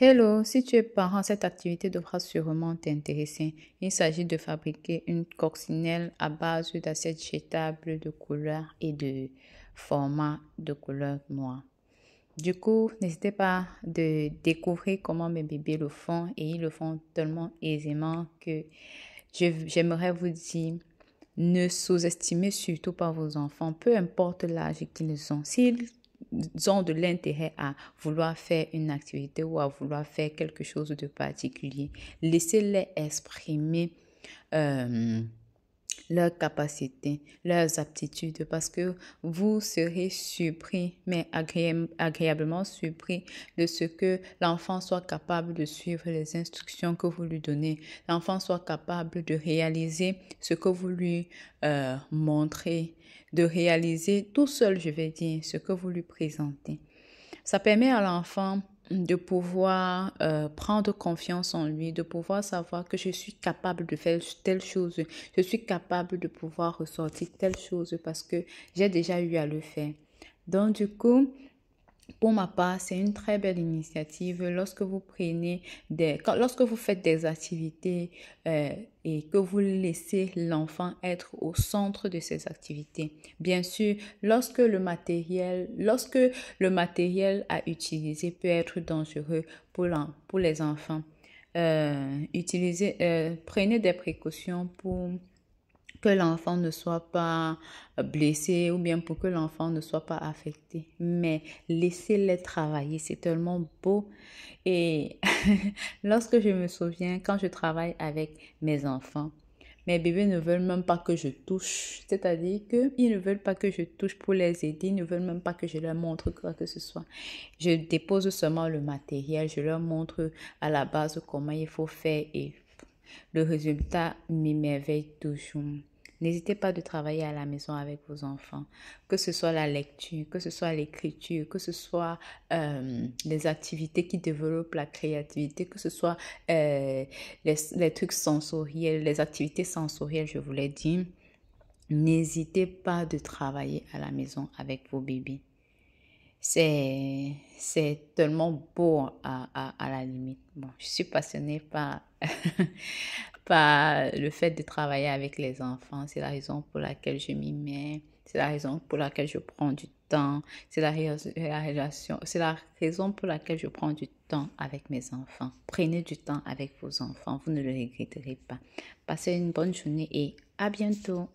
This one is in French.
Hello, si tu es parent, cette activité devra sûrement t'intéresser. Il s'agit de fabriquer une coccinelle à base d'assiettes jetables de couleur et de format de couleur noire. Du coup, n'hésitez pas de découvrir comment mes bébés le font et ils le font tellement aisément que j'aimerais vous dire ne sous-estimez surtout pas vos enfants, peu importe l'âge qu'ils ont ont de l'intérêt à vouloir faire une activité ou à vouloir faire quelque chose de particulier. Laissez-les exprimer. Euh, leurs capacités, leurs aptitudes, parce que vous serez surpris, mais agréablement surpris de ce que l'enfant soit capable de suivre les instructions que vous lui donnez, l'enfant soit capable de réaliser ce que vous lui euh, montrez, de réaliser tout seul, je vais dire, ce que vous lui présentez. Ça permet à l'enfant de pouvoir euh, prendre confiance en lui, de pouvoir savoir que je suis capable de faire telle chose, je suis capable de pouvoir ressortir telle chose parce que j'ai déjà eu à le faire. Donc du coup, pour ma part, c'est une très belle initiative. Lorsque vous prenez des, lorsque vous faites des activités euh, et que vous laissez l'enfant être au centre de ces activités. Bien sûr, lorsque le matériel, lorsque le matériel à utiliser peut être dangereux pour, pour les enfants, euh, euh, prenez des précautions pour que l'enfant ne soit pas euh, blessé ou bien pour que l'enfant ne soit pas affecté. Mais laissez-les travailler, c'est tellement beau. Et lorsque je me souviens, quand je travaille avec mes enfants, mes bébés ne veulent même pas que je touche. C'est-à-dire qu'ils ne veulent pas que je touche pour les aider, ne veulent même pas que je leur montre quoi que ce soit. Je dépose seulement le matériel, je leur montre à la base comment il faut faire et le résultat m'émerveille toujours. N'hésitez pas de travailler à la maison avec vos enfants, que ce soit la lecture, que ce soit l'écriture, que ce soit euh, les activités qui développent la créativité, que ce soit euh, les, les, trucs sensoriels, les activités sensorielles, je vous l'ai dit. N'hésitez pas de travailler à la maison avec vos bébés c'est, c'est tellement beau à, la limite. Bon, je suis passionnée par, par le fait de travailler avec les enfants. C'est la raison pour laquelle je m'y mets. C'est la raison pour laquelle je prends du temps. C'est la, c'est la raison pour laquelle je prends du temps avec mes enfants. Prenez du temps avec vos enfants. Vous ne le regretterez pas. Passez une bonne journée et à bientôt.